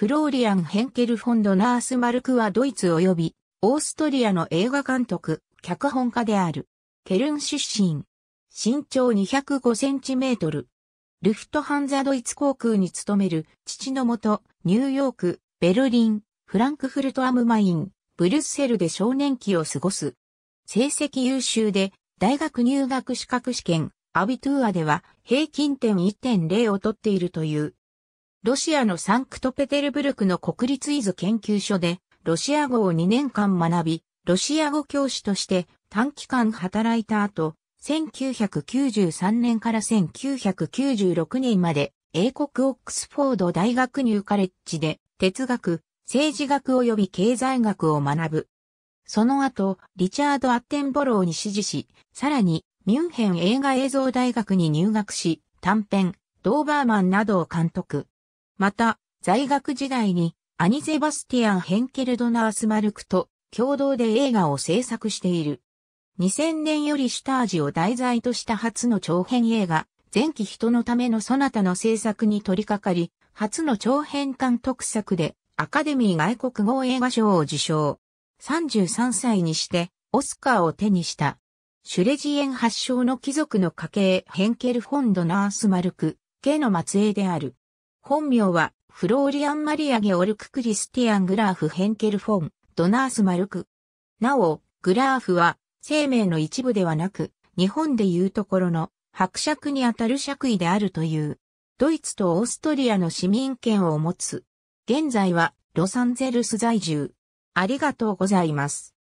フローリアン・ヘンケル・フォンド・ナース・マルクはドイツ及び、オーストリアの映画監督、脚本家である。ケルン出身。身長205センチメートル。ルフトハンザドイツ航空に勤める父のもと、ニューヨーク、ベルリン、フランクフルトアムマイン、ブリュッセルで少年期を過ごす。成績優秀で、大学入学資格試験、アビトゥーアでは平均点1.0を取っているというロシアのサンクトペテルブルクの国立伊豆研究所で、ロシア語を2年間学び、ロシア語教師として短期間働いた後、1993年から1996年まで、英国オックスフォード大学ニューカレッジで、哲学、政治学及び経済学を学ぶ。その後、リチャード・アッテンボローに指示し、さらに、ミュンヘン映画映像大学に入学し、短編、ドーバーマンなどを監督。また、在学時代に、アニゼバスティアン・ヘンケルドナース・マルクと共同で映画を制作している。2000年よりシュタージを題材とした初の長編映画、前期人のためのそなたの制作に取り掛かり、初の長編監督作でアカデミー外国語映画賞を受賞。33歳にしてオスカーを手にした。シュレジエン発祥の貴族の家系ヘンケル・フォンド・ナース・マルク、家の末裔である。本名は、フローリアン・マリア・ゲオルク・クリスティアン・グラーフ・ヘンケル・フォン、ドナース・マルク。なお、グラーフは、生命の一部ではなく、日本でいうところの、伯爵にあたる爵位であるという、ドイツとオーストリアの市民権を持つ。現在は、ロサンゼルス在住。ありがとうございます。